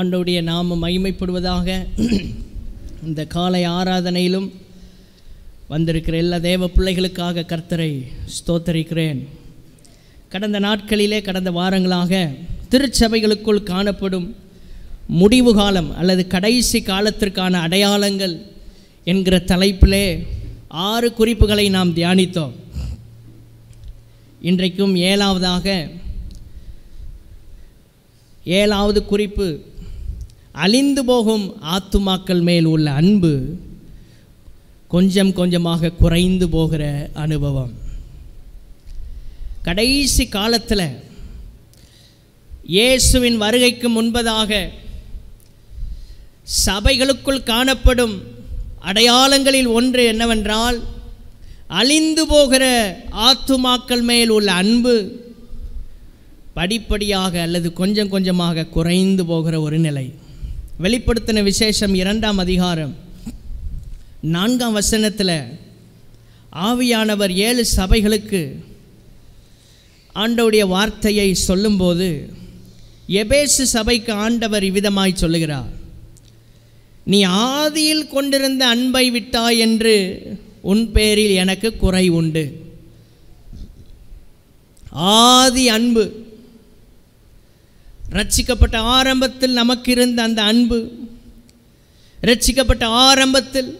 ஆண்டோடைய நாம மகிமைப்படுவதாக இந்த காலை ஆராதனையிலும் வந்திருக்கிற எல்லா தேவ பிள்ளைகளுக்காக கர்த்தரை ஸ்தோத்தரிக்கிறேன் கடந்த நாட்களிலே கடந்த வாரங்களாக திருச்சபைகளுக்குள் காணப்படும் முடிவு காலம் அல்லது கடைசி காலத்திற்கான அடையாளங்கள் என்கிற தலைப்பிலே ஆறு குறிப்புகளை நாம் தியானித்தோம் இன்றைக்கும் ஏழாவதாக ஏழாவது குறிப்பு அழிந்து போகும் ஆத்துமாக்கள் மேல் உள்ள அன்பு கொஞ்சம் கொஞ்சமாக குறைந்து போகிற அனுபவம் கடைசி காலத்தில் இயேசுவின் வருகைக்கு முன்பதாக சபைகளுக்குள் காணப்படும் அடையாளங்களில் ஒன்று என்னவென்றால் அழிந்து போகிற ஆத்துமாக்கள் மேல் உள்ள அன்பு படிப்படியாக அல்லது கொஞ்சம் கொஞ்சமாக குறைந்து போகிற ஒரு நிலை வெளிப்படுத்தின விசேஷம் இரண்டாம் அதிகாரம் நான்காம் வசனத்தில் ஆவியானவர் ஏழு சபைகளுக்கு ஆண்டவுடைய வார்த்தையை சொல்லும்போது எபேசு சபைக்கு ஆண்டவர் இவ்விதமாய் சொல்லுகிறார் நீ ஆதியில் கொண்டிருந்த அன்பை விட்டாய் என்று உன் பேரில் எனக்கு குறை உண்டு ஆதி அன்பு ரட்சிக்கப்பட்ட ஆரம்பத்தில் நமக்கு இருந்த அந்த அன்பு ரட்சிக்கப்பட்ட ஆரம்பத்தில்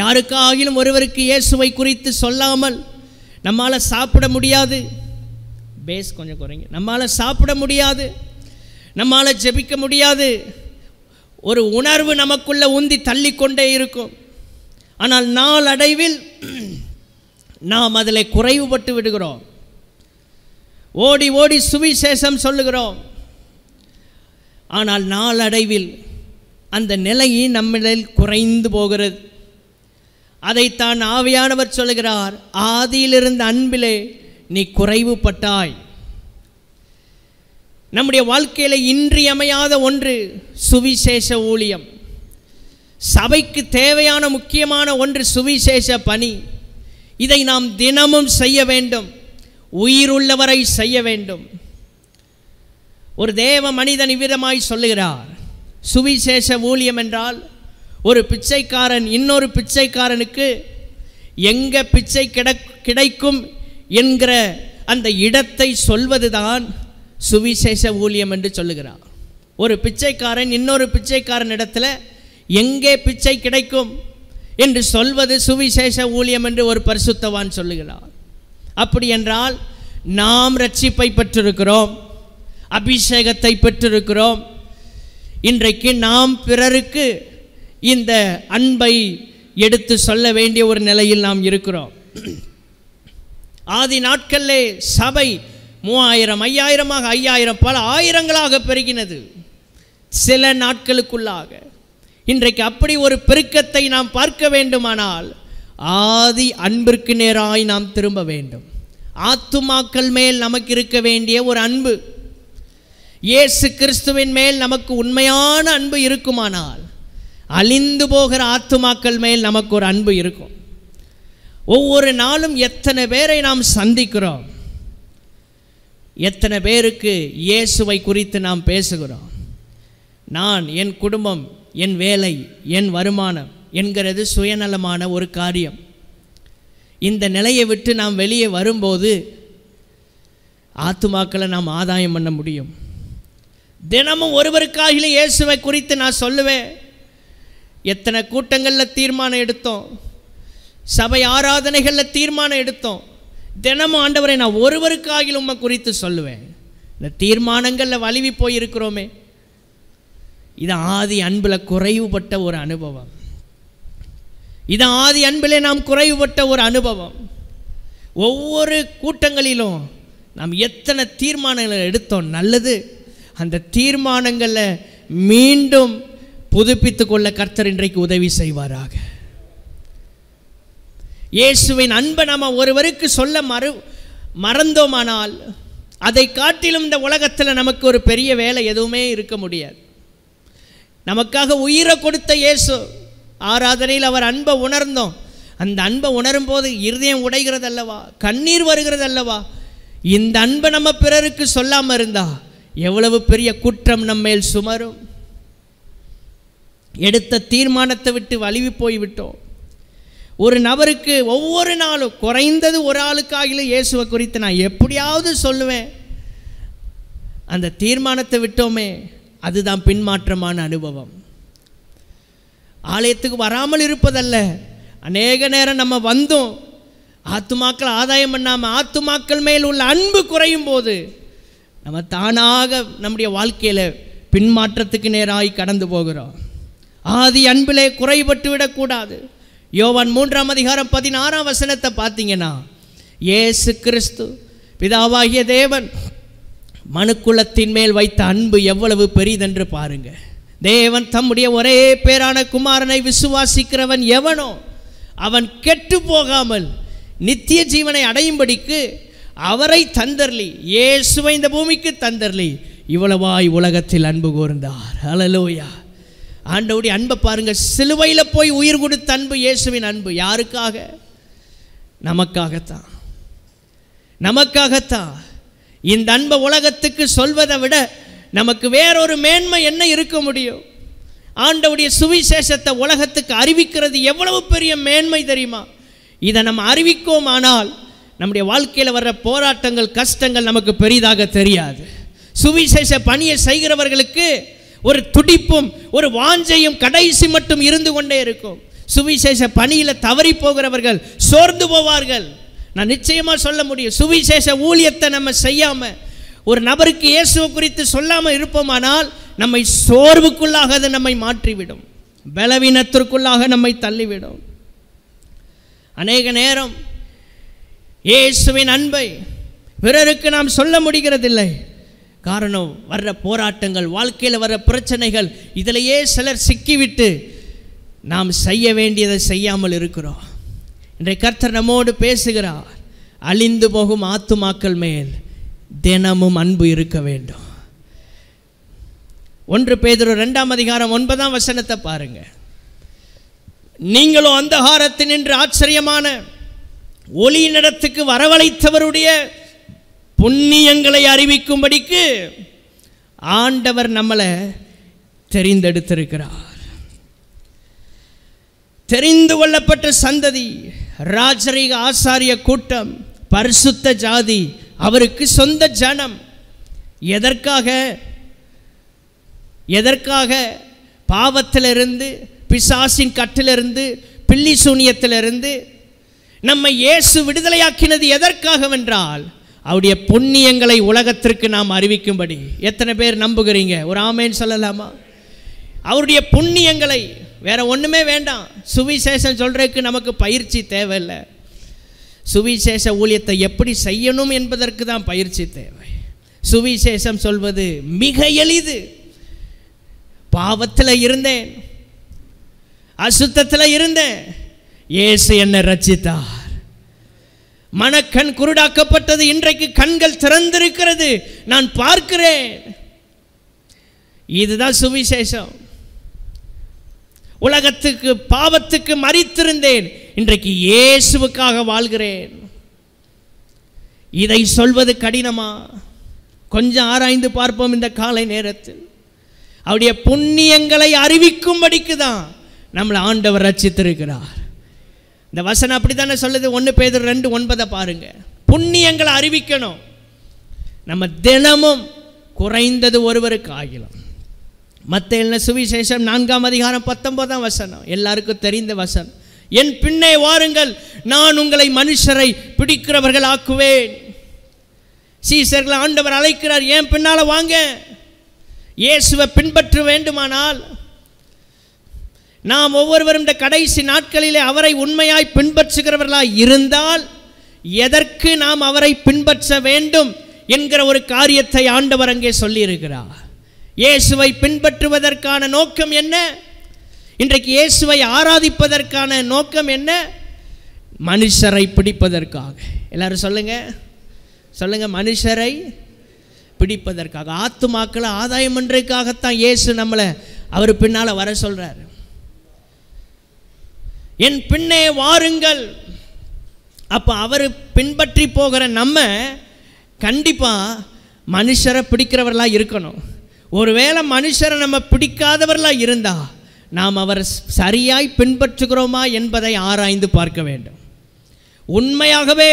யாருக்காகிலும் ஒருவருக்கு இயேசுவை குறித்து சொல்லாமல் நம்மால் சாப்பிட முடியாது பேஸ் கொஞ்சம் குறைங்க நம்மால் சாப்பிட முடியாது நம்மால் ஜெபிக்க முடியாது ஒரு உணர்வு நமக்குள்ளே உந்தி தள்ளிக்கொண்டே இருக்கும் ஆனால் நாளடைவில் நாம் அதில் குறைவுபட்டு விடுகிறோம் ஓடி ஓடி சுவிசேஷம் சொல்லுகிறோம் ஆனால் நாளடைவில் அந்த நிலையை நம்மளில் குறைந்து போகிறது அதைத்தான் ஆவியானவர் சொல்கிறார் ஆதியிலிருந்து அன்பிலே நீ குறைவுபட்டாய் நம்முடைய வாழ்க்கையில் இன்றியமையாத ஒன்று சுவிசேஷ ஊழியம் சபைக்கு தேவையான முக்கியமான ஒன்று சுவிசேஷ பணி இதை நாம் தினமும் செய்ய வேண்டும் உயிருள்ளவரை செய்ய வேண்டும் ஒரு தேவ மனிதன் இவ்விதமாய் சொல்லுகிறார் சுவிசேஷ ஊழியம் என்றால் ஒரு பிச்சைக்காரன் இன்னொரு பிச்சைக்காரனுக்கு எங்கே பிச்சை கிட கிடைக்கும் என்கிற அந்த இடத்தை சொல்வதுதான் சுவிசேஷ ஊழியம் என்று சொல்லுகிறார் ஒரு பிச்சைக்காரன் இன்னொரு பிச்சைக்காரன் இடத்துல எங்கே பிச்சை கிடைக்கும் என்று சொல்வது சுவிசேஷ ஊழியம் என்று ஒரு பரிசுத்தவான் சொல்லுகிறார் அப்படி என்றால் நாம் ரட்சிப்பை பெற்றிருக்கிறோம் அபிஷேகத்தை பெற்றிருக்கிறோம் இன்றைக்கு நாம் பிறருக்கு இந்த அன்பை எடுத்து சொல்ல வேண்டிய ஒரு நிலையில் நாம் இருக்கிறோம் ஆதி நாட்களிலே சபை மூவாயிரம் ஐயாயிரமாக ஐயாயிரம் பல ஆயிரங்களாக பெருகினது சில நாட்களுக்குள்ளாக இன்றைக்கு அப்படி ஒரு பெருக்கத்தை நாம் பார்க்க வேண்டுமானால் ஆதி அன்பிற்கு நேராய் நாம் திரும்ப வேண்டும் ஆத்துமாக்கள் மேல் நமக்கு இருக்க வேண்டிய ஒரு அன்பு இயேசு கிறிஸ்துவின் மேல் நமக்கு உண்மையான அன்பு இருக்குமானால் அழிந்து போகிற ஆத்துமாக்கள் மேல் நமக்கு ஒரு அன்பு இருக்கும் ஒவ்வொரு நாளும் எத்தனை பேரை நாம் சந்திக்கிறோம் எத்தனை பேருக்கு இயேசுவை குறித்து நாம் பேசுகிறோம் நான் என் குடும்பம் என் வேலை என் வருமானம் என்கிறது சுயநலமான ஒரு காரியம் இந்த நிலையை விட்டு நாம் வெளியே வரும்போது ஆத்துமாக்களை நாம் ஆதாயம் பண்ண முடியும் தினமும் ஒருவருக்காக இயேசுவை குறித்து நான் சொல்லுவேன் எத்தனை கூட்டங்களில் தீர்மானம் எடுத்தோம் சபை ஆராதனைகளில் தீர்மானம் எடுத்தோம் தினமும் ஆண்டவரை நான் ஒருவருக்காக உண்மை குறித்து சொல்லுவேன் இந்த தீர்மானங்களில் வலிவி போயிருக்கிறோமே இது ஆதி அன்பில் குறைவுபட்ட ஒரு அனுபவம் இது ஆதி அன்பிலே நாம் குறைவுபட்ட ஒரு அனுபவம் ஒவ்வொரு கூட்டங்களிலும் நாம் எத்தனை தீர்மானங்களை எடுத்தோம் நல்லது அந்த தீர்மானங்களை மீண்டும் புதுப்பித்து கொள்ள கர்த்தர் இன்றைக்கு உதவி செய்வாராக இயேசுவின் அன்பை நாம் ஒருவருக்கு சொல்ல மறு மறந்தோமானால் அதை காட்டிலும் இந்த உலகத்தில் நமக்கு ஒரு பெரிய வேலை எதுவுமே இருக்க முடியாது நமக்காக உயிரை கொடுத்த இயேசு ஆராதனையில் அவர் அன்பை உணர்ந்தோம் அந்த அன்பை உணரும் போது இருதயம் உடைகிறது அல்லவா கண்ணீர் வருகிறது அல்லவா இந்த அன்பை நம்ம பிறருக்கு சொல்லாமல் இருந்தால் எவ்வளவு பெரிய குற்றம் நம்மேல் சுமரும் எடுத்த தீர்மானத்தை விட்டு வலிவு போய்விட்டோம் ஒரு நபருக்கு ஒவ்வொரு நாளும் குறைந்தது ஒரு ஆளுக்காகிலும் இயேசுவை குறித்து நான் எப்படியாவது சொல்லுவேன் அந்த தீர்மானத்தை விட்டோமே அதுதான் பின்மாற்றமான அனுபவம் ஆலயத்துக்கு வராமல் இருப்பதல்ல அநேக நேரம் நம்ம வந்தோம் ஆத்துமாக்கள் ஆதாயம் பண்ணாமல் ஆத்துமாக்கள் மேல் உள்ள அன்பு குறையும் போது நம்ம தானாக நம்முடைய வாழ்க்கையில் பின்மாற்றத்துக்கு நேராய் கடந்து போகிறோம் ஆதி அன்பிலே குறைபட்டு விடக்கூடாது யோவான் மூன்றாம் அதிகாரம் பதினாறாம் வசனத்தை பார்த்தீங்கன்னா ஏசு கிறிஸ்து பிதாவாகிய தேவன் மனுக்குலத்தின் மேல் வைத்த அன்பு எவ்வளவு பெரிதென்று பாருங்க தேவன் தம்முடைய ஒரே பேரான குமாரனை விசுவாசிக்கிறவன் எவனோ அவன் கெட்டு போகாமல் நித்திய ஜீவனை அடையும்படிக்கு அவரை தந்தர்லி இயேசுவை இந்த பூமிக்கு தந்தர்லி இவ்வளவாய் உலகத்தில் அன்பு கூர்ந்தார் அலலோயா ஆண்டவுடைய அன்பை பாருங்கள் சிலுவையில் போய் உயிர் கொடுத்த அன்பு இயேசுவின் அன்பு யாருக்காக நமக்காகத்தான் நமக்காகத்தான் இந்த அன்பை உலகத்துக்கு சொல்வதை விட நமக்கு வேறொரு மேன்மை என்ன இருக்க முடியும் ஆண்டவுடைய சுவிசேஷத்தை உலகத்துக்கு அறிவிக்கிறது எவ்வளவு பெரிய மேன்மை தெரியுமா இதை நம்ம அறிவிக்கோமானால் ஆனால் நம்முடைய வாழ்க்கையில் வர்ற போராட்டங்கள் கஷ்டங்கள் நமக்கு பெரிதாக தெரியாது சுவிசேஷ பணியை செய்கிறவர்களுக்கு ஒரு துடிப்பும் ஒரு வாஞ்சையும் கடைசி மட்டும் இருந்து கொண்டே இருக்கும் சுவிசேஷ பணியில் தவறி போகிறவர்கள் சோர்ந்து போவார்கள் நான் நிச்சயமாக சொல்ல முடியும் சுவிசேஷ ஊழியத்தை நம்ம செய்யாமல் ஒரு நபருக்கு இயேசுவை குறித்து சொல்லாமல் இருப்போமானால் நம்மை சோர்வுக்குள்ளாக அது நம்மை மாற்றிவிடும் பலவீனத்திற்குள்ளாக நம்மை தள்ளிவிடும் அநேக நேரம் இயேசுவின் அன்பை பிறருக்கு நாம் சொல்ல முடிகிறதில்லை காரணம் வர்ற போராட்டங்கள் வாழ்க்கையில் வர்ற பிரச்சனைகள் இதிலேயே சிலர் சிக்கிவிட்டு நாம் செய்ய வேண்டியதை செய்யாமல் இருக்கிறோம் இன்றைய கர்த்தர் நம்மோடு பேசுகிறார் அழிந்து போகும் ஆத்துமாக்கள் மேல் தினமும் அன்பு இருக்க வேண்டும் ஒன்று பேதொரு ரெண்டாம் அதிகாரம் ஒன்பதாம் வசனத்தை பாருங்கள் நீங்களும் என்று ஆச்சரியமான ஒளி நடத்துக்கு வரவழைத்தவருடைய புண்ணியங்களை அறிவிக்கும்படிக்கு ஆண்டவர் நம்மளை தெரிந்தெடுத்திருக்கிறார் தெரிந்து கொள்ளப்பட்ட சந்ததி ராஜரீக ஆசாரிய கூட்டம் பரிசுத்த ஜாதி அவருக்கு சொந்த ஜனம் எதற்காக எதற்காக பாவத்திலிருந்து பிசாசின் கட்டிலிருந்து பில்லி சூனியத்திலிருந்து நம்மை இயேசு விடுதலையாக்கினது எதற்காகவென்றால் அவருடைய புண்ணியங்களை உலகத்திற்கு நாம் அறிவிக்கும்படி எத்தனை பேர் நம்புகிறீங்க ஒரு ஆமேன் சொல்லலாமா அவருடைய புண்ணியங்களை வேற ஒன்றுமே வேண்டாம் சுவிசேஷம் சொல்கிறதுக்கு நமக்கு பயிற்சி தேவையில்லை சுவிசேஷ ஊழியத்தை எப்படி செய்யணும் என்பதற்கு தான் பயிற்சி தேவை சுவிசேஷம் சொல்வது மிக எளிது பாவத்தில் இருந்தேன் அசுத்தத்தில் இருந்தேன் இயேசு என்னை ரச்சித்தார் மனக்கண் குருடாக்கப்பட்டது இன்றைக்கு கண்கள் திறந்திருக்கிறது நான் பார்க்கிறேன் இதுதான் சுவிசேஷம் உலகத்துக்கு பாவத்துக்கு மறித்திருந்தேன் இன்றைக்கு இயேசுவுக்காக வாழ்கிறேன் இதை சொல்வது கடினமா கொஞ்சம் ஆராய்ந்து பார்ப்போம் இந்த காலை நேரத்தில் அவருடைய புண்ணியங்களை அறிவிக்கும்படிக்கு தான் நம்மளை ஆண்டவர் ரச்சித்திருக்கிறார் இந்த வசனம் அப்படி தானே சொல்லுது ஒன்று பேத ரெண்டு ஒன்பதை பாருங்கள் புண்ணியங்களை அறிவிக்கணும் நம்ம தினமும் குறைந்தது ஒருவருக்கு ஆகிலும் மற்ற என்ன சுவிசேஷம் நான்காம் அதிகாரம் பத்தொன்பதாம் வசனம் எல்லாருக்கும் தெரிந்த வசனம் என் பின்னே வாருங்கள் நான் உங்களை மனுஷரை பிடிக்கிறவர்கள் ஆக்குவேன் சீசர்களை ஆண்டவர் அழைக்கிறார் ஏன் பின்னால் வாங்க இயேசுவை பின்பற்ற வேண்டுமானால் நாம் ஒவ்வொருவரும் இந்த கடைசி நாட்களிலே அவரை உண்மையாய் பின்பற்றுகிறவர்களாய் இருந்தால் எதற்கு நாம் அவரை பின்பற்ற வேண்டும் என்கிற ஒரு காரியத்தை ஆண்டவர் அங்கே சொல்லியிருக்கிறார் இயேசுவை பின்பற்றுவதற்கான நோக்கம் என்ன இன்றைக்கு இயேசுவை ஆராதிப்பதற்கான நோக்கம் என்ன மனுஷரை பிடிப்பதற்காக எல்லாரும் சொல்லுங்க சொல்லுங்க மனுஷரை பிடிப்பதற்காக ஆத்துமாக்களை ஆதாயம் பண்ணுறதுக்காகத்தான் இயேசு நம்மளை அவர் பின்னால் வர சொல்கிறார் என் பின்னே வாருங்கள் அப்போ அவர் பின்பற்றி போகிற நம்ம கண்டிப்பாக மனுஷரை பிடிக்கிறவர்களாக இருக்கணும் ஒருவேளை மனுஷரை நம்ம பிடிக்காதவர்களாக இருந்தால் நாம் அவர் சரியாய் பின்பற்றுகிறோமா என்பதை ஆராய்ந்து பார்க்க வேண்டும் உண்மையாகவே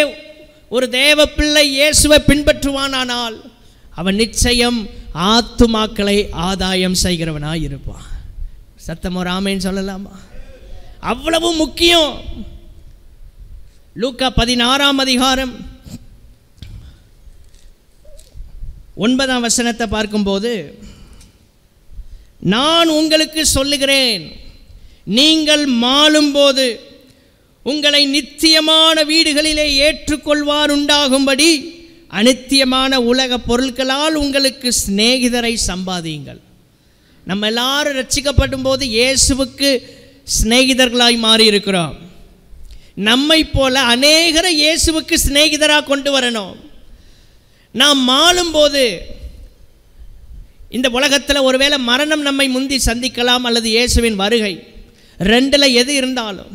ஒரு தேவ பிள்ளை இயேசுவை பின்பற்றுவானானால் அவன் நிச்சயம் ஆத்துமாக்களை ஆதாயம் செய்கிறவனாக இருப்பான் சத்தமோ ராமேன்னு சொல்லலாமா அவ்வளவு முக்கியம் லூக்கா பதினாறாம் அதிகாரம் ஒன்பதாம் வசனத்தை பார்க்கும்போது நான் உங்களுக்கு சொல்லுகிறேன் நீங்கள் மாளும்போது உங்களை நித்தியமான வீடுகளிலே ஏற்றுக்கொள்வார் உண்டாகும்படி அனித்தியமான உலக பொருட்களால் உங்களுக்கு சிநேகிதரை சம்பாதியுங்கள் நம்ம எல்லாரும் ரட்சிக்கப்படும் போது இயேசுவுக்கு சிநேகிதர்களாய் மாறி இருக்கிறோம் நம்மை போல அநேகரை இயேசுவுக்கு சிநேகிதராக கொண்டு வரணும் நாம் மாளும்போது இந்த உலகத்தில் ஒருவேளை மரணம் நம்மை முந்தி சந்திக்கலாம் அல்லது இயேசுவின் வருகை ரெண்டில் எது இருந்தாலும்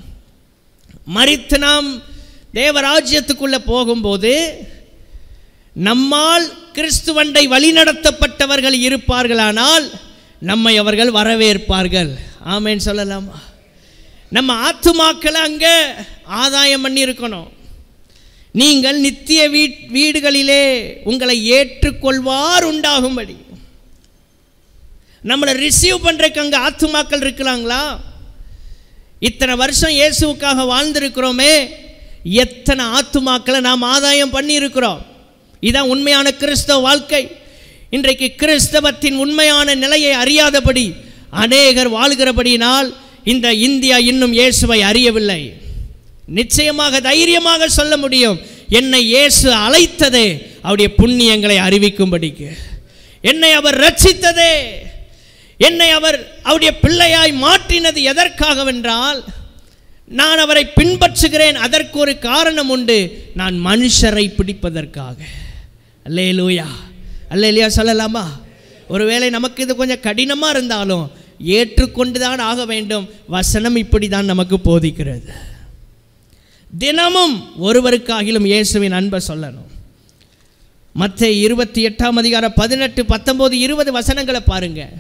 மறித்து நாம் தேவராஜ்யத்துக்குள்ளே போகும்போது நம்மால் கிறிஸ்துவண்டை வழிநடத்தப்பட்டவர்கள் இருப்பார்களானால் நம்மை அவர்கள் வரவேற்பார்கள் ஆமேன்னு சொல்லலாமா நம்ம ஆத்துமாக்களை அங்கே ஆதாயம் பண்ணி இருக்கணும் நீங்கள் நித்திய வீட் வீடுகளிலே உங்களை ஏற்றுக்கொள்வார் உண்டாகும்படி நம்மளை ரிசீவ் பண்ணுறக்கு அங்கே ஆத்துமாக்கள் இருக்கலாங்களா இத்தனை வருஷம் இயேசுக்காக வாழ்ந்திருக்கிறோமே எத்தனை ஆத்துமாக்களை நாம் ஆதாயம் பண்ணியிருக்கிறோம் இதுதான் உண்மையான கிறிஸ்தவ வாழ்க்கை இன்றைக்கு கிறிஸ்தவத்தின் உண்மையான நிலையை அறியாதபடி அநேகர் வாழ்கிறபடியினால் இந்த இந்தியா இன்னும் இயேசுவை அறியவில்லை நிச்சயமாக தைரியமாக சொல்ல முடியும் என்னை இயேசு அழைத்ததே அவருடைய புண்ணியங்களை அறிவிக்கும்படிக்கு என்னை அவர் ரட்சித்ததே என்னை அவர் அவருடைய பிள்ளையாய் மாற்றினது எதற்காகவென்றால் நான் அவரை பின்பற்றுகிறேன் அதற்கு ஒரு காரணம் உண்டு நான் மனுஷரை பிடிப்பதற்காக அல்லேலூயா அல்லேலியா சொல்லலாமா ஒருவேளை நமக்கு இது கொஞ்சம் கடினமாக இருந்தாலும் ஏற்றுக்கொண்டுதான் ஆக வேண்டும் வசனம் இப்படி தான் நமக்கு போதிக்கிறது தினமும் ஒருவருக்காகிலும் இயேசுவின் அன்பை சொல்லணும் மற்ற இருபத்தி எட்டாம் அதிகாரம் பதினெட்டு பத்தொம்போது இருபது வசனங்களை பாருங்கள்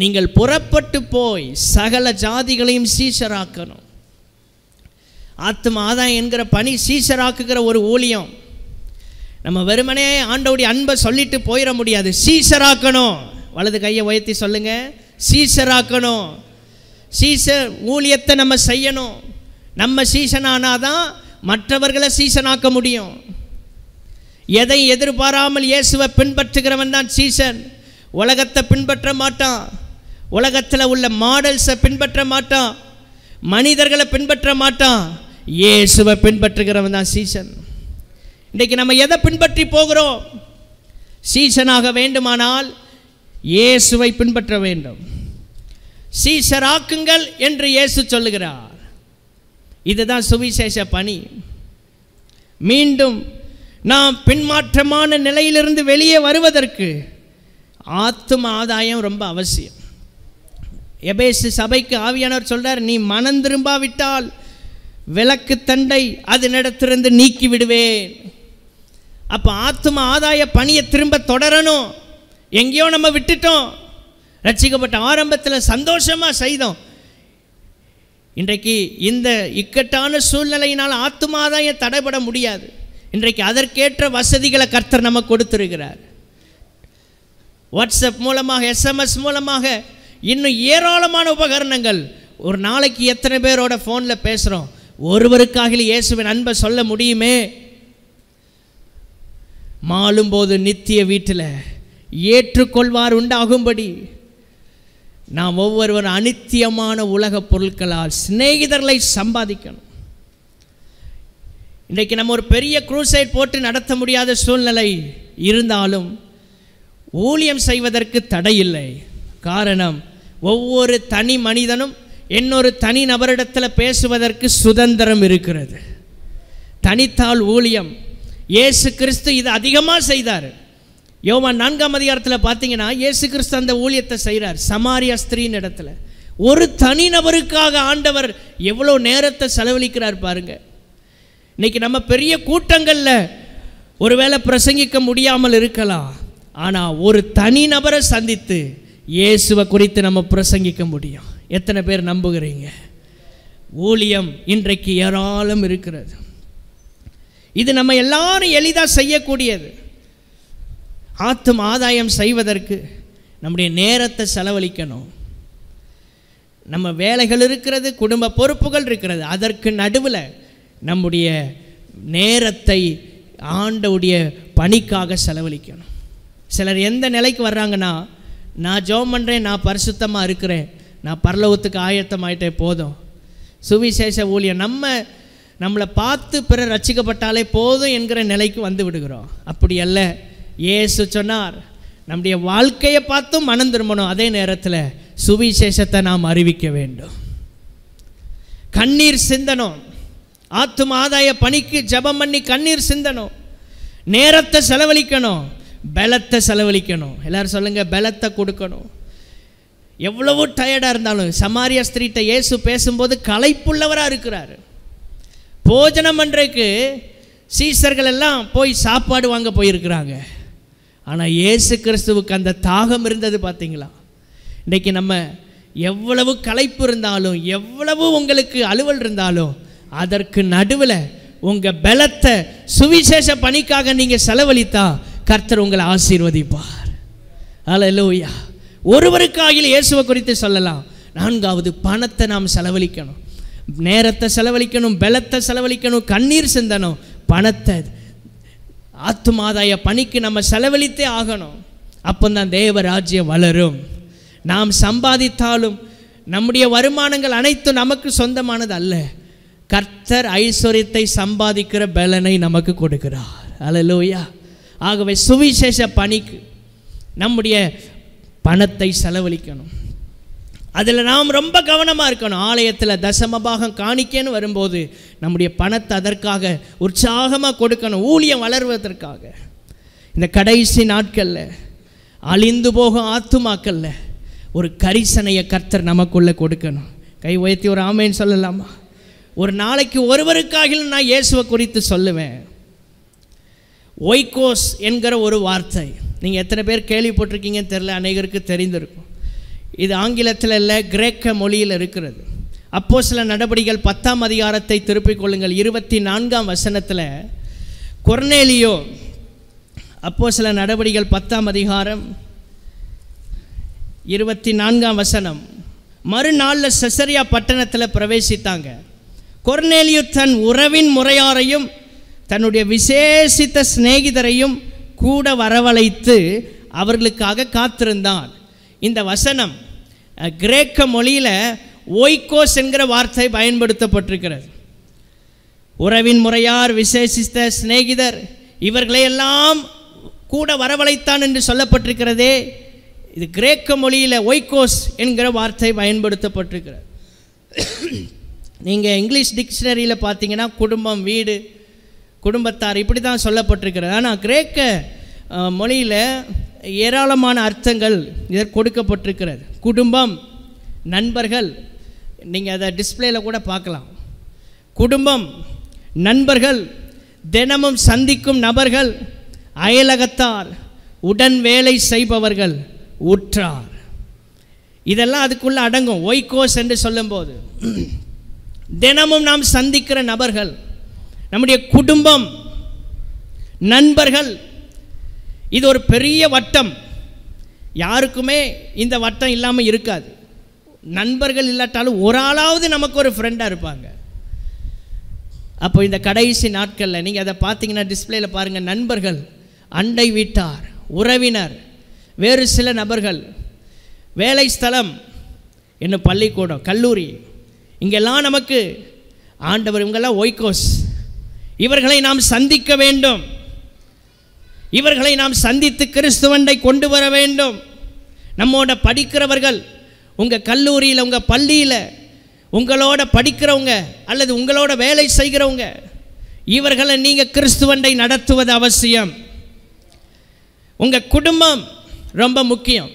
நீங்கள் புறப்பட்டு போய் சகல ஜாதிகளையும் சீசராக்கணும் ஆத்ம ஆதாயம் என்கிற பணி சீசராக்குகிற ஒரு ஊழியம் நம்ம வெறுமனே ஆண்டவுடைய அன்பை சொல்லிட்டு போயிட முடியாது சீசராக்கணும் வலது கையை உயர்த்தி சொல்லுங்கள் சீசராக்கணும் சீசர் ஊழியத்தை நம்ம செய்யணும் நம்ம சீசனானால் தான் மற்றவர்களை சீசனாக்க முடியும் எதை எதிர்பாராமல் இயேசுவை பின்பற்றுகிறவன் தான் சீசன் உலகத்தை பின்பற்ற மாட்டான் உலகத்தில் உள்ள மாடல்ஸை பின்பற்ற மாட்டான் மனிதர்களை பின்பற்ற மாட்டான் இயேசுவை பின்பற்றுகிறவன் தான் சீசன் இன்றைக்கு நம்ம எதை பின்பற்றி போகிறோம் சீசனாக வேண்டுமானால் இயேசுவை பின்பற்ற வேண்டும் சீசராக்குங்கள் என்று இயேசு சொல்லுகிறார் இதுதான் சுவிசேஷ பணி மீண்டும் நாம் பின்மாற்றமான நிலையிலிருந்து வெளியே வருவதற்கு ஆத்தும ஆதாயம் ரொம்ப அவசியம் எபேசு சபைக்கு ஆவியானவர் சொல்கிறார் நீ மனம் திரும்பாவிட்டால் விளக்கு தண்டை அதனிடத்திலிருந்து நீக்கி விடுவேன் அப்போ ஆத்தும ஆதாய பணியை திரும்ப தொடரணும் எங்கேயோ நம்ம விட்டுட்டோம் ரசிக்கப்பட்ட ஆரம்பத்தில் சந்தோஷமாக செய்தோம் இன்றைக்கு இந்த இக்கட்டான சூழ்நிலையினால் ஆத்மாதான் தடைபட முடியாது இன்றைக்கு அதற்கேற்ற வசதிகளை கர்த்தர் நம்ம கொடுத்துருக்கிறார் வாட்ஸ்அப் மூலமாக எஸ்எம்எஸ் மூலமாக இன்னும் ஏராளமான உபகரணங்கள் ஒரு நாளைக்கு எத்தனை பேரோட ஃபோனில் பேசுகிறோம் ஒருவருக்காக இயேசுவின் அன்பை சொல்ல முடியுமே மாளும்போது நித்திய வீட்டில் ஏற்றுக்கொள்வார் உண்டாகும்படி நாம் ஒவ்வொருவரும் அனித்தியமான உலக பொருட்களால் சிநேகிதர்களை சம்பாதிக்கணும் இன்றைக்கு நம்ம ஒரு பெரிய குரூசைட் போட்டு நடத்த முடியாத சூழ்நிலை இருந்தாலும் ஊழியம் செய்வதற்கு தடையில்லை காரணம் ஒவ்வொரு தனி மனிதனும் இன்னொரு தனி நபரிடத்தில் பேசுவதற்கு சுதந்திரம் இருக்கிறது தனித்தால் ஊழியம் இயேசு கிறிஸ்து இது அதிகமாக செய்தார் யோவான் நான்காம் அதிகாரத்தில் பார்த்தீங்கன்னா இயேசு கிறிஸ்து அந்த ஊழியத்தை செய்கிறார் சமாரியா ஸ்திரீன் இடத்துல ஒரு தனிநபருக்காக ஆண்டவர் எவ்வளோ நேரத்தை செலவழிக்கிறார் பாருங்கள் இன்றைக்கி நம்ம பெரிய கூட்டங்களில் ஒருவேளை பிரசங்கிக்க முடியாமல் இருக்கலாம் ஆனால் ஒரு தனிநபரை சந்தித்து இயேசுவை குறித்து நம்ம பிரசங்கிக்க முடியும் எத்தனை பேர் நம்புகிறீங்க ஊழியம் இன்றைக்கு ஏராளம் இருக்கிறது இது நம்ம எல்லாரும் எளிதாக செய்யக்கூடியது ஆத்தும் ஆதாயம் செய்வதற்கு நம்முடைய நேரத்தை செலவழிக்கணும் நம்ம வேலைகள் இருக்கிறது குடும்ப பொறுப்புகள் இருக்கிறது அதற்கு நடுவில் நம்முடைய நேரத்தை ஆண்டவுடைய பணிக்காக செலவழிக்கணும் சிலர் எந்த நிலைக்கு வர்றாங்கன்னா நான் ஜோம் பண்ணுறேன் நான் பரிசுத்தமாக இருக்கிறேன் நான் பரலோகத்துக்கு ஆயத்தமாயிட்டே போதும் சுவிசேஷ ஊழியர் நம்ம நம்மளை பார்த்து பிறர் ரசிக்கப்பட்டாலே போதும் என்கிற நிலைக்கு வந்து விடுகிறோம் அப்படி அல்ல ஏசு சொன்னார் நம்முடைய வாழ்க்கையை பார்த்தும் மனம் திரும்பணும் அதே நேரத்தில் சுவிசேஷத்தை நாம் அறிவிக்க வேண்டும் கண்ணீர் சிந்தனம் ஆத்தும் ஆதாய பணிக்கு ஜபம் பண்ணி கண்ணீர் சிந்தனம் நேரத்தை செலவழிக்கணும் பலத்தை செலவழிக்கணும் எல்லோரும் சொல்லுங்கள் பலத்தை கொடுக்கணும் எவ்வளவோ டயர்டாக இருந்தாலும் சமாரியா ஸ்திரீட்டை இயேசு பேசும்போது களைப்புள்ளவராக இருக்கிறார் போஜனம் பண்ணுறதுக்கு சீசர்கள் எல்லாம் போய் சாப்பாடு வாங்க போயிருக்கிறாங்க ஆனால் இயேசு கிறிஸ்துவுக்கு அந்த தாகம் இருந்தது பார்த்தீங்களா இன்றைக்கி நம்ம எவ்வளவு களைப்பு இருந்தாலும் எவ்வளவு உங்களுக்கு அலுவல் இருந்தாலும் அதற்கு நடுவில் உங்கள் பலத்தை சுவிசேஷ பணிக்காக நீங்கள் செலவழித்தா கர்த்தர் உங்களை ஆசீர்வதிப்பார் அல்ல லோய்யா ஒருவருக்காகில் இயேசுவை குறித்து சொல்லலாம் நான்காவது பணத்தை நாம் செலவழிக்கணும் நேரத்தை செலவழிக்கணும் பலத்தை செலவழிக்கணும் கண்ணீர் சிந்தனும் பணத்தை ஆத்மாதாய பணிக்கு நம்ம செலவழித்தே ஆகணும் அப்போ தான் தேவ ராஜ்யம் வளரும் நாம் சம்பாதித்தாலும் நம்முடைய வருமானங்கள் அனைத்தும் நமக்கு சொந்தமானது அல்ல கர்த்தர் ஐஸ்வர்யத்தை சம்பாதிக்கிற பலனை நமக்கு கொடுக்கிறார் அலலோயா ஆகவே சுவிசேஷ பணிக்கு நம்முடைய பணத்தை செலவழிக்கணும் அதில் நாம் ரொம்ப கவனமாக இருக்கணும் ஆலயத்தில் தசமபாகம் காணிக்கேன்னு வரும்போது நம்முடைய பணத்தை அதற்காக உற்சாகமாக கொடுக்கணும் ஊழியம் வளர்வதற்காக இந்த கடைசி நாட்களில் அழிந்து போகும் ஆத்துமாக்கல்ல ஒரு கரிசனையை கர்த்தர் நமக்குள்ளே கொடுக்கணும் கை உயர்த்தி ஒரு ஆமைன்னு சொல்லலாமா ஒரு நாளைக்கு ஒருவருக்காக நான் இயேசுவை குறித்து சொல்லுவேன் ஒய்கோஸ் என்கிற ஒரு வார்த்தை நீங்கள் எத்தனை பேர் கேள்விப்பட்டிருக்கீங்கன்னு தெரில அநேகருக்கு தெரிந்திருக்கும் இது ஆங்கிலத்தில் இல்லை கிரேக்க மொழியில் இருக்கிறது அப்போ சில நடவடிக்கைகள் பத்தாம் அதிகாரத்தை திருப்பிக் கொள்ளுங்கள் இருபத்தி நான்காம் வசனத்தில் கொர்னேலியோ அப்போ சில நடவடிக்கைகள் பத்தாம் அதிகாரம் இருபத்தி நான்காம் வசனம் மறுநாளில் செசரியா பட்டணத்தில் பிரவேசித்தாங்க கொர்னேலியு தன் உறவின் முறையாரையும் தன்னுடைய விசேஷித்த சிநேகிதரையும் கூட வரவழைத்து அவர்களுக்காக காத்திருந்தான் இந்த வசனம் கிரேக்க மொழியில் ஓய்கோஸ் என்கிற வார்த்தை பயன்படுத்தப்பட்டிருக்கிறது உறவின் முறையார் விசேஷித்த சிநேகிதர் இவர்களையெல்லாம் கூட வரவழைத்தான் என்று சொல்லப்பட்டிருக்கிறதே இது கிரேக்க மொழியில் ஒய்கோஸ் என்கிற வார்த்தை பயன்படுத்தப்பட்டிருக்கிறது நீங்கள் இங்கிலீஷ் டிக்ஷனரியில் பார்த்தீங்கன்னா குடும்பம் வீடு குடும்பத்தார் இப்படி தான் சொல்லப்பட்டிருக்கிறது ஆனால் கிரேக்க மொழியில் ஏராளமான அர்த்தங்கள் இதற்கு கொடுக்கப்பட்டிருக்கிறது குடும்பம் நண்பர்கள் நீங்கள் அதை டிஸ்பிளேயில் கூட பார்க்கலாம் குடும்பம் நண்பர்கள் தினமும் சந்திக்கும் நபர்கள் அயலகத்தார் உடன் வேலை செய்பவர்கள் உற்றார் இதெல்லாம் அதுக்குள்ளே அடங்கும் ஒய்கோஸ் என்று சொல்லும்போது தினமும் நாம் சந்திக்கிற நபர்கள் நம்முடைய குடும்பம் நண்பர்கள் இது ஒரு பெரிய வட்டம் யாருக்குமே இந்த வட்டம் இல்லாமல் இருக்காது நண்பர்கள் இல்லாட்டாலும் ஒரு ஆளாவது நமக்கு ஒரு ஃப்ரெண்டாக இருப்பாங்க அப்போ இந்த கடைசி நாட்களில் நீங்கள் அதை பார்த்தீங்கன்னா டிஸ்பிளேல பாருங்கள் நண்பர்கள் அண்டை வீட்டார் உறவினர் வேறு சில நபர்கள் வேலை ஸ்தலம் இன்னும் பள்ளிக்கூடம் கல்லூரி இங்கெல்லாம் நமக்கு ஆண்டவர் இவங்கெல்லாம் ஒய்கோஸ் இவர்களை நாம் சந்திக்க வேண்டும் இவர்களை நாம் சந்தித்து கிறிஸ்துவண்டை கொண்டு வர வேண்டும் நம்மோட படிக்கிறவர்கள் உங்கள் கல்லூரியில் உங்கள் பள்ளியில் உங்களோட படிக்கிறவங்க அல்லது உங்களோட வேலை செய்கிறவங்க இவர்களை நீங்கள் கிறிஸ்துவண்டை நடத்துவது அவசியம் உங்கள் குடும்பம் ரொம்ப முக்கியம்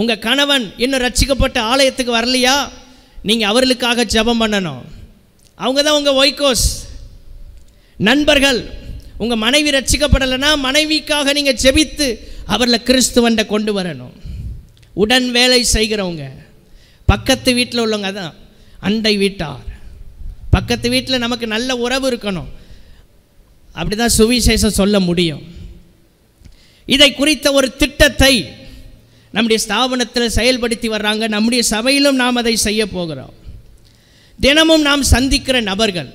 உங்கள் கணவன் இன்னும் ரசிக்கப்பட்ட ஆலயத்துக்கு வரலையா நீங்கள் அவர்களுக்காக ஜபம் பண்ணணும் அவங்க தான் உங்கள் ஒய்கோஸ் நண்பர்கள் உங்கள் மனைவி ரட்சிக்கப்படலைன்னா மனைவிக்காக நீங்கள் செபித்து அவரில் கிறிஸ்துவண்டை கொண்டு வரணும் உடன் வேலை செய்கிறவங்க பக்கத்து வீட்டில் உள்ளவங்க தான் அண்டை வீட்டார் பக்கத்து வீட்டில் நமக்கு நல்ல உறவு இருக்கணும் அப்படி தான் சுவிசேஷம் சொல்ல முடியும் இதை குறித்த ஒரு திட்டத்தை நம்முடைய ஸ்தாபனத்தில் செயல்படுத்தி வர்றாங்க நம்முடைய சபையிலும் நாம் அதை செய்ய போகிறோம் தினமும் நாம் சந்திக்கிற நபர்கள்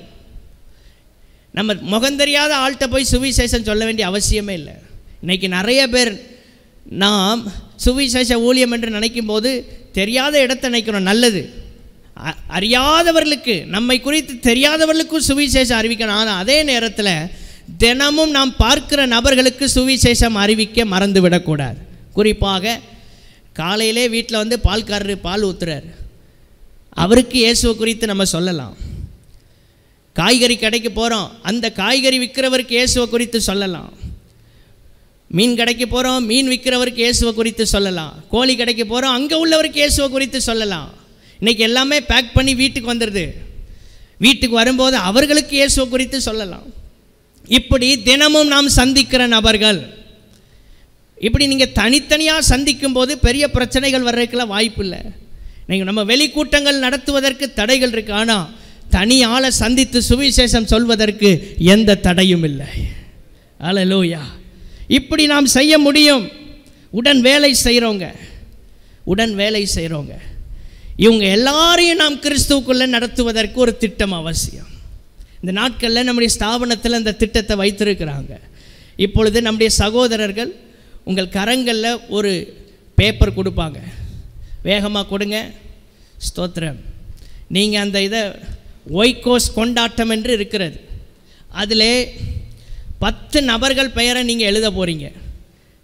நம்ம தெரியாத ஆள்கிட்ட போய் சுவிசேஷம் சொல்ல வேண்டிய அவசியமே இல்லை இன்றைக்கி நிறைய பேர் நாம் சுவிசேஷ ஊழியம் என்று நினைக்கும் போது தெரியாத இடத்தை நினைக்கிறோம் நல்லது அறியாதவர்களுக்கு நம்மை குறித்து தெரியாதவர்களுக்கும் சுவிசேஷம் அறிவிக்கணும் ஆனால் அதே நேரத்தில் தினமும் நாம் பார்க்கிற நபர்களுக்கு சுவிசேஷம் அறிவிக்க மறந்துவிடக்கூடாது குறிப்பாக காலையிலே வீட்டில் வந்து பால்காரரு பால் ஊற்றுறார் அவருக்கு இயேசுவை குறித்து நம்ம சொல்லலாம் காய்கறி கடைக்கு போகிறோம் அந்த காய்கறி விற்கிறவருக்கு இயேசுவை குறித்து சொல்லலாம் மீன் கடைக்கு போகிறோம் மீன் விற்கிறவருக்கு இயேசுவை குறித்து சொல்லலாம் கோழி கடைக்கு போகிறோம் அங்கே உள்ளவருக்கு இயேசுவை குறித்து சொல்லலாம் இன்றைக்கி எல்லாமே பேக் பண்ணி வீட்டுக்கு வந்துடுது வீட்டுக்கு வரும்போது அவர்களுக்கு இயேசுவை குறித்து சொல்லலாம் இப்படி தினமும் நாம் சந்திக்கிற நபர்கள் இப்படி நீங்கள் தனித்தனியாக சந்திக்கும் போது பெரிய பிரச்சனைகள் வர்றதுக்கெல்லாம் வாய்ப்பு இல்லை நீங்கள் நம்ம வெளிக்கூட்டங்கள் நடத்துவதற்கு தடைகள் இருக்குது ஆனால் தனி சந்தித்து சுவிசேஷம் சொல்வதற்கு எந்த தடையும் இல்லை லோயா இப்படி நாம் செய்ய முடியும் உடன் வேலை செய்கிறவங்க உடன் வேலை செய்கிறவங்க இவங்க எல்லாரையும் நாம் கிறிஸ்துவுக்குள்ளே நடத்துவதற்கு ஒரு திட்டம் அவசியம் இந்த நாட்களில் நம்முடைய ஸ்தாபனத்தில் இந்த திட்டத்தை வைத்திருக்கிறாங்க இப்பொழுது நம்முடைய சகோதரர்கள் உங்கள் கரங்களில் ஒரு பேப்பர் கொடுப்பாங்க வேகமாக கொடுங்க ஸ்தோத்திரம் நீங்கள் அந்த இதை ஒய்கோஸ் கொண்டாட்டம் என்று இருக்கிறது அதில் பத்து நபர்கள் பெயரை நீங்கள் எழுத போகிறீங்க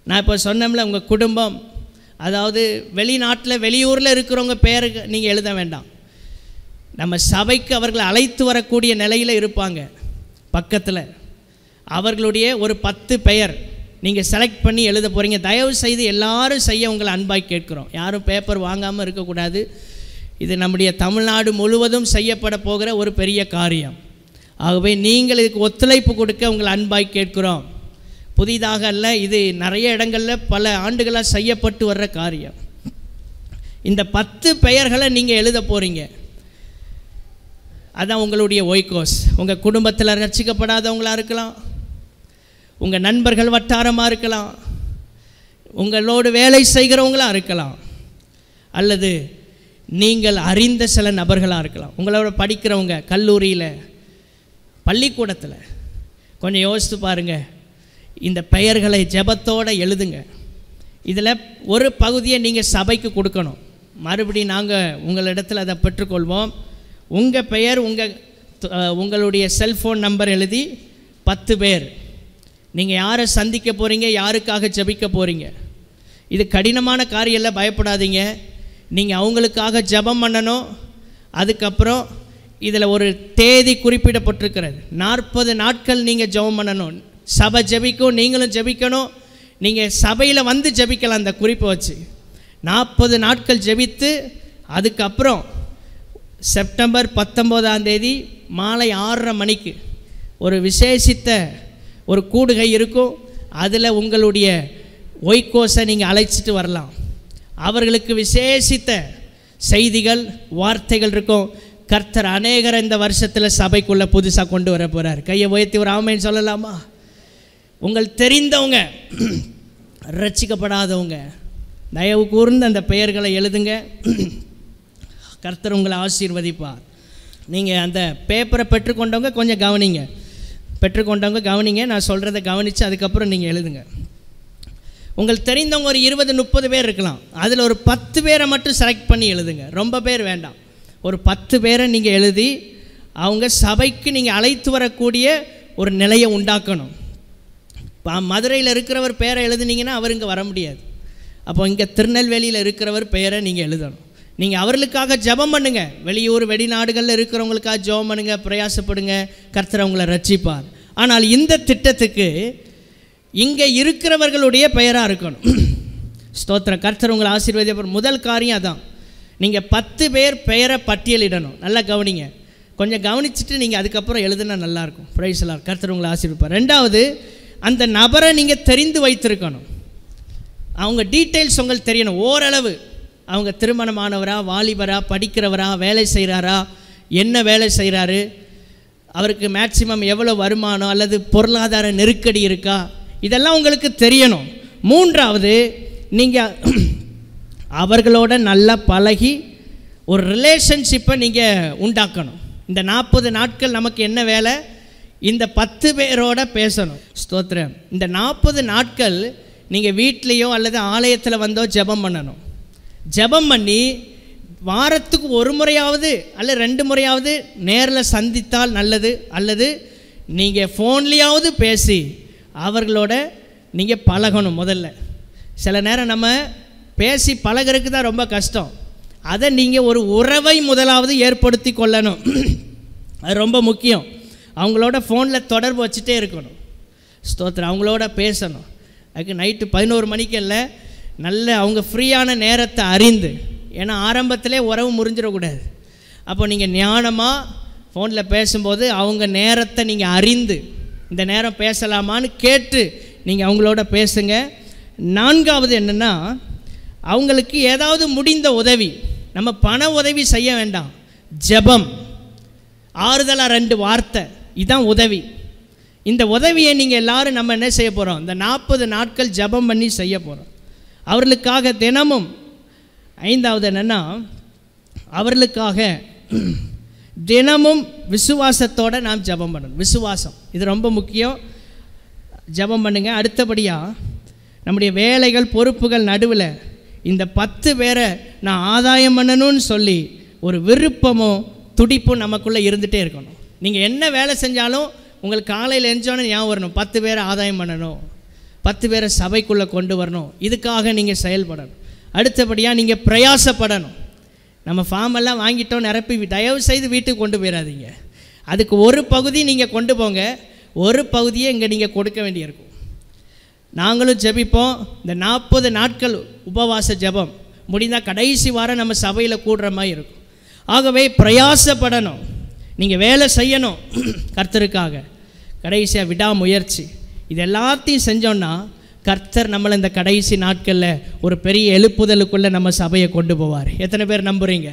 நான் இப்போ சொன்னோம்ல உங்கள் குடும்பம் அதாவது வெளிநாட்டில் வெளியூரில் இருக்கிறவங்க பெயருக்கு நீங்கள் எழுத வேண்டாம் நம்ம சபைக்கு அவர்களை அழைத்து வரக்கூடிய நிலையில் இருப்பாங்க பக்கத்தில் அவர்களுடைய ஒரு பத்து பெயர் நீங்கள் செலக்ட் பண்ணி எழுத போகிறீங்க தயவு செய்து எல்லாரும் செய்ய உங்களை அன்பாய் கேட்குறோம் யாரும் பேப்பர் வாங்காமல் இருக்கக்கூடாது இது நம்முடைய தமிழ்நாடு முழுவதும் செய்யப்பட போகிற ஒரு பெரிய காரியம் ஆகவே நீங்கள் இதுக்கு ஒத்துழைப்பு கொடுக்க உங்கள் அன்பாய் கேட்குறோம் புதிதாக அல்ல இது நிறைய இடங்களில் பல ஆண்டுகளாக செய்யப்பட்டு வர்ற காரியம் இந்த பத்து பெயர்களை நீங்கள் எழுத போகிறீங்க அதுதான் உங்களுடைய ஒய்கோஸ் உங்கள் குடும்பத்தில் ரசிக்கப்படாதவங்களாக இருக்கலாம் உங்கள் நண்பர்கள் வட்டாரமாக இருக்கலாம் உங்களோடு வேலை செய்கிறவங்களாக இருக்கலாம் அல்லது நீங்கள் அறிந்த சில நபர்களாக இருக்கலாம் உங்களோட படிக்கிறவங்க கல்லூரியில் பள்ளிக்கூடத்தில் கொஞ்சம் யோசித்து பாருங்கள் இந்த பெயர்களை ஜபத்தோடு எழுதுங்க இதில் ஒரு பகுதியை நீங்கள் சபைக்கு கொடுக்கணும் மறுபடியும் நாங்கள் உங்களிடத்தில் அதை பெற்றுக்கொள்வோம் உங்கள் பெயர் உங்கள் உங்களுடைய செல்ஃபோன் நம்பர் எழுதி பத்து பேர் நீங்கள் யாரை சந்திக்க போகிறீங்க யாருக்காக ஜபிக்க போகிறீங்க இது கடினமான காரியம் பயப்படாதீங்க நீங்கள் அவங்களுக்காக ஜபம் பண்ணணும் அதுக்கப்புறம் இதில் ஒரு தேதி குறிப்பிடப்பட்டிருக்கிறது நாற்பது நாட்கள் நீங்கள் ஜபம் பண்ணணும் சபை ஜபிக்கும் நீங்களும் ஜபிக்கணும் நீங்கள் சபையில் வந்து ஜபிக்கலாம் அந்த குறிப்பை வச்சு நாற்பது நாட்கள் ஜபித்து அதுக்கப்புறம் செப்டம்பர் பத்தொம்போதாம் தேதி மாலை ஆறரை மணிக்கு ஒரு விசேஷித்த ஒரு கூடுகை இருக்கும் அதில் உங்களுடைய ஒய்கோஸை நீங்கள் அழைச்சிட்டு வரலாம் அவர்களுக்கு விசேஷித்த செய்திகள் வார்த்தைகள் இருக்கும் கர்த்தர் அநேகரை இந்த வருஷத்தில் சபைக்குள்ளே புதுசாக கொண்டு வர போகிறார் கையை உயர்த்தி ஒரு ஆமைன்னு சொல்லலாமா உங்கள் தெரிந்தவங்க ரசிக்கப்படாதவங்க தயவு கூர்ந்து அந்த பெயர்களை எழுதுங்க கர்த்தர் உங்களை ஆசீர்வதிப்பார் நீங்கள் அந்த பேப்பரை பெற்றுக்கொண்டவங்க கொஞ்சம் கவனிங்க பெற்றுக்கொண்டவங்க கவனிங்க நான் சொல்கிறத கவனித்து அதுக்கப்புறம் நீங்கள் எழுதுங்க உங்களுக்கு தெரிந்தவங்க ஒரு இருபது முப்பது பேர் இருக்கலாம் அதில் ஒரு பத்து பேரை மட்டும் செலக்ட் பண்ணி எழுதுங்க ரொம்ப பேர் வேண்டாம் ஒரு பத்து பேரை நீங்கள் எழுதி அவங்க சபைக்கு நீங்கள் அழைத்து வரக்கூடிய ஒரு நிலையை உண்டாக்கணும் இப்போ மதுரையில் இருக்கிறவர் பேரை எழுதுனீங்கன்னா அவர் இங்கே வர முடியாது அப்போ இங்கே திருநெல்வேலியில் இருக்கிறவர் பெயரை நீங்கள் எழுதணும் நீங்கள் அவர்களுக்காக ஜபம் பண்ணுங்கள் வெளியூர் வெளிநாடுகளில் இருக்கிறவங்களுக்காக ஜபம் பண்ணுங்கள் பிரயாசப்படுங்க கர்த்தர் அவங்கள ரட்சிப்பார் ஆனால் இந்த திட்டத்துக்கு இங்கே இருக்கிறவர்களுடைய பெயராக இருக்கணும் ஸ்தோத்திரம் கர்த்தர் உங்களை ஆசீர்வதி முதல் காரியம் அதான் நீங்கள் பத்து பேர் பெயரை பட்டியலிடணும் நல்லா கவனிங்க கொஞ்சம் கவனிச்சுட்டு நீங்கள் அதுக்கப்புறம் எழுதுனா நல்லாயிருக்கும் ப்ரைஸ்லாம் கர்த்தர் உங்களை ஆசீர்விப்பார் ரெண்டாவது அந்த நபரை நீங்கள் தெரிந்து வைத்திருக்கணும் அவங்க டீட்டெயில்ஸ் உங்களுக்கு தெரியணும் ஓரளவு அவங்க திருமணமானவரா வாலிபரா படிக்கிறவரா வேலை செய்கிறாரா என்ன வேலை செய்கிறாரு அவருக்கு மேக்சிமம் எவ்வளோ வருமானம் அல்லது பொருளாதார நெருக்கடி இருக்கா இதெல்லாம் உங்களுக்கு தெரியணும் மூன்றாவது நீங்கள் அவர்களோட நல்லா பழகி ஒரு ரிலேஷன்ஷிப்பை நீங்கள் உண்டாக்கணும் இந்த நாற்பது நாட்கள் நமக்கு என்ன வேலை இந்த பத்து பேரோட பேசணும் ஸ்தோத்திரம் இந்த நாற்பது நாட்கள் நீங்கள் வீட்லேயோ அல்லது ஆலயத்தில் வந்தோ ஜபம் பண்ணணும் ஜபம் பண்ணி வாரத்துக்கு ஒரு முறையாவது அல்லது ரெண்டு முறையாவது நேரில் சந்தித்தால் நல்லது அல்லது நீங்கள் ஃபோன்லேயாவது பேசி அவர்களோட நீங்கள் பழகணும் முதல்ல சில நேரம் நம்ம பேசி பழகிறதுக்கு தான் ரொம்ப கஷ்டம் அதை நீங்கள் ஒரு உறவை முதலாவது ஏற்படுத்தி கொள்ளணும் அது ரொம்ப முக்கியம் அவங்களோட ஃபோனில் தொடர்பு வச்சுட்டே இருக்கணும் ஸ்தோத்திரம் அவங்களோட பேசணும் அதுக்கு நைட்டு பதினோரு மணிக்கு இல்லை நல்ல அவங்க ஃப்ரீயான நேரத்தை அறிந்து ஏன்னா ஆரம்பத்திலே உறவு முறிஞ்சிடக்கூடாது அப்போ நீங்கள் ஞானமாக ஃபோனில் பேசும்போது அவங்க நேரத்தை நீங்கள் அறிந்து இந்த நேரம் பேசலாமான்னு கேட்டு நீங்கள் அவங்களோட பேசுங்க நான்காவது என்னென்னா அவங்களுக்கு ஏதாவது முடிந்த உதவி நம்ம பண உதவி செய்ய வேண்டாம் ஜபம் ஆறுதலாக ரெண்டு வார்த்தை இதுதான் உதவி இந்த உதவியை நீங்கள் எல்லோரும் நம்ம என்ன செய்ய போகிறோம் இந்த நாற்பது நாட்கள் ஜபம் பண்ணி செய்ய போகிறோம் அவர்களுக்காக தினமும் ஐந்தாவது என்னென்னா அவர்களுக்காக தினமும் விசுவாசத்தோடு நாம் ஜபம் பண்ணணும் விசுவாசம் இது ரொம்ப முக்கியம் ஜபம் பண்ணுங்கள் அடுத்தபடியாக நம்முடைய வேலைகள் பொறுப்புகள் நடுவில் இந்த பத்து பேரை நான் ஆதாயம் பண்ணணும்னு சொல்லி ஒரு விருப்பமும் துடிப்பும் நமக்குள்ளே இருந்துகிட்டே இருக்கணும் நீங்கள் என்ன வேலை செஞ்சாலும் உங்களுக்கு காலையில் எஞ்சோன்னு ஞாபகம் வரணும் பத்து பேரை ஆதாயம் பண்ணணும் பத்து பேரை சபைக்குள்ளே கொண்டு வரணும் இதுக்காக நீங்கள் செயல்படணும் அடுத்தபடியாக நீங்கள் பிரயாசப்படணும் நம்ம ஃபார்ம் எல்லாம் வாங்கிட்டோம் நிரப்பி தயவு செய்து வீட்டுக்கு கொண்டு போயிடாதீங்க அதுக்கு ஒரு பகுதி நீங்கள் கொண்டு போங்க ஒரு பகுதியை இங்கே நீங்கள் கொடுக்க வேண்டியிருக்கும் நாங்களும் ஜெபிப்போம் இந்த நாற்பது நாட்கள் உபவாச ஜெபம் முடிந்தால் கடைசி வாரம் நம்ம சபையில் கூடுற மாதிரி இருக்கும் ஆகவே பிரயாசப்படணும் நீங்கள் வேலை செய்யணும் கர்த்தருக்காக கடைசியாக விடாமுயற்சி இது எல்லாத்தையும் செஞ்சோன்னா கர்த்தர் நம்மளை இந்த கடைசி நாட்களில் ஒரு பெரிய எழுப்புதலுக்குள்ளே நம்ம சபையை கொண்டு போவார் எத்தனை பேர் நம்புகிறீங்க